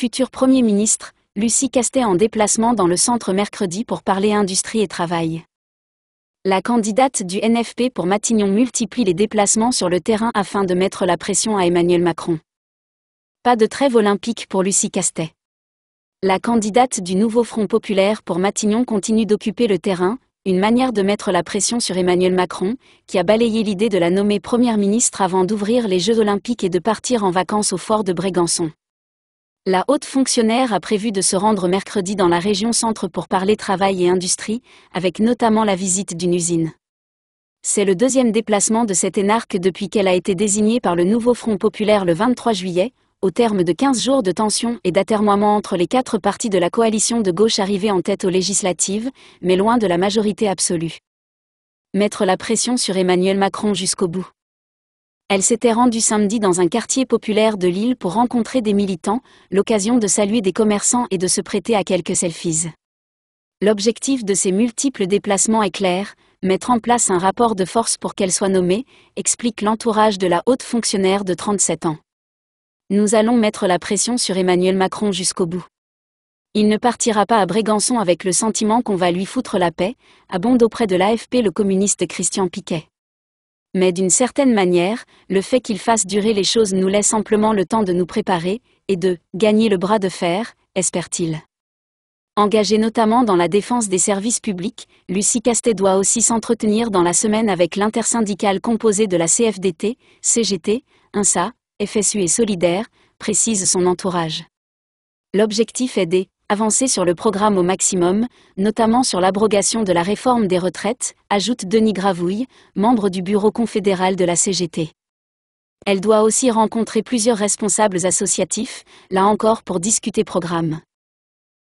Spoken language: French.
Futur Premier ministre, Lucie Castet en déplacement dans le centre mercredi pour parler industrie et travail. La candidate du NFP pour Matignon multiplie les déplacements sur le terrain afin de mettre la pression à Emmanuel Macron. Pas de trêve olympique pour Lucie Castet. La candidate du nouveau Front populaire pour Matignon continue d'occuper le terrain, une manière de mettre la pression sur Emmanuel Macron, qui a balayé l'idée de la nommer Première ministre avant d'ouvrir les Jeux olympiques et de partir en vacances au fort de Brégançon. La haute fonctionnaire a prévu de se rendre mercredi dans la région centre pour parler travail et industrie, avec notamment la visite d'une usine. C'est le deuxième déplacement de cette énarque depuis qu'elle a été désignée par le nouveau Front populaire le 23 juillet, au terme de 15 jours de tensions et d'atermoiements entre les quatre partis de la coalition de gauche arrivée en tête aux législatives, mais loin de la majorité absolue. Mettre la pression sur Emmanuel Macron jusqu'au bout elle s'était rendue samedi dans un quartier populaire de Lille pour rencontrer des militants, l'occasion de saluer des commerçants et de se prêter à quelques selfies. L'objectif de ces multiples déplacements est clair, mettre en place un rapport de force pour qu'elle soit nommée, explique l'entourage de la haute fonctionnaire de 37 ans. Nous allons mettre la pression sur Emmanuel Macron jusqu'au bout. Il ne partira pas à Brégançon avec le sentiment qu'on va lui foutre la paix, abonde auprès de l'AFP le communiste Christian Piquet. Mais d'une certaine manière, le fait qu'il fasse durer les choses nous laisse simplement le temps de nous préparer, et de gagner le bras de fer, espère-t-il. Engagé notamment dans la défense des services publics, Lucie Castet doit aussi s'entretenir dans la semaine avec l'intersyndicale composée de la CFDT, CGT, INSA, FSU et Solidaire, précise son entourage. L'objectif est des avancer sur le programme au maximum, notamment sur l'abrogation de la réforme des retraites, ajoute Denis Gravouille, membre du bureau confédéral de la CGT. Elle doit aussi rencontrer plusieurs responsables associatifs, là encore pour discuter programme.